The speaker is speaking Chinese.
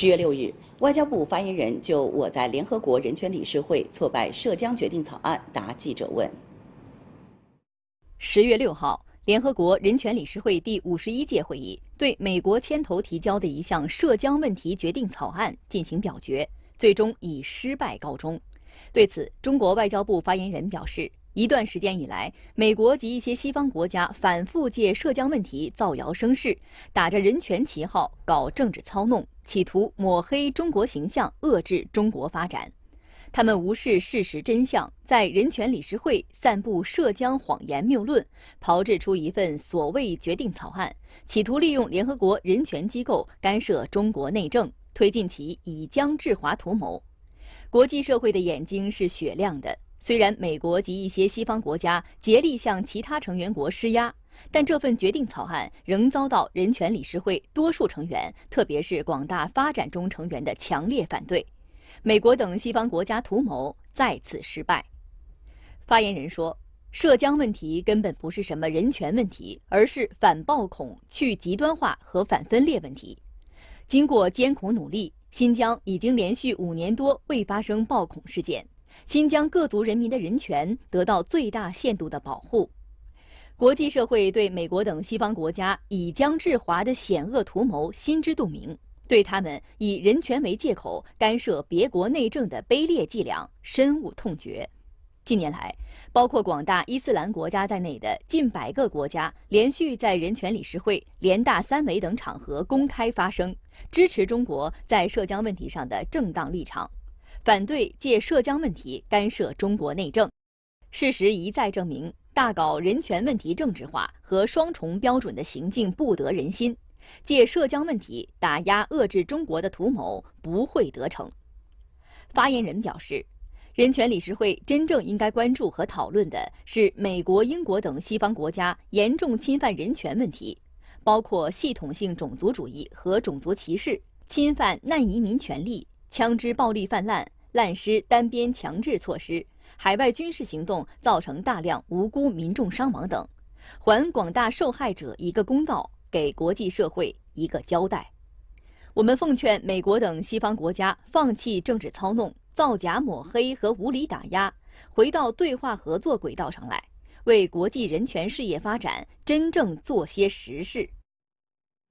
十月六日，外交部发言人就我在联合国人权理事会挫败涉疆决定草案答记者问。十月六号，联合国人权理事会第五十一届会议对美国牵头提交的一项涉疆问题决定草案进行表决，最终以失败告终。对此，中国外交部发言人表示。一段时间以来，美国及一些西方国家反复借涉疆问题造谣生事，打着人权旗号搞政治操弄，企图抹黑中国形象、遏制中国发展。他们无视事实真相，在人权理事会散布涉疆谎言谬论，炮制出一份所谓决定草案，企图利用联合国人权机构干涉中国内政，推进其以疆制华图谋。国际社会的眼睛是雪亮的。虽然美国及一些西方国家竭力向其他成员国施压，但这份决定草案仍遭到人权理事会多数成员，特别是广大发展中成员的强烈反对。美国等西方国家图谋再次失败。发言人说：“涉疆问题根本不是什么人权问题，而是反暴恐、去极端化和反分裂问题。经过艰苦努力，新疆已经连续五年多未发生暴恐事件。”新疆各族人民的人权得到最大限度的保护。国际社会对美国等西方国家以疆治华的险恶图谋心知肚明，对他们以人权为借口干涉别国内政的卑劣伎俩深恶痛绝。近年来，包括广大伊斯兰国家在内的近百个国家，连续在人权理事会、联大三维等场合公开发声，支持中国在涉疆问题上的正当立场。反对借涉疆问题干涉中国内政，事实一再证明，大搞人权问题政治化和双重标准的行径不得人心，借涉疆问题打压遏制中国的图谋不会得逞。发言人表示，人权理事会真正应该关注和讨论的是美国、英国等西方国家严重侵犯人权问题，包括系统性种族主义和种族歧视、侵犯难移民权利。枪支暴力泛滥、滥施单边强制措施、海外军事行动造成大量无辜民众伤亡等，还广大受害者一个公道，给国际社会一个交代。我们奉劝美国等西方国家放弃政治操弄、造假抹黑和无理打压，回到对话合作轨道上来，为国际人权事业发展真正做些实事。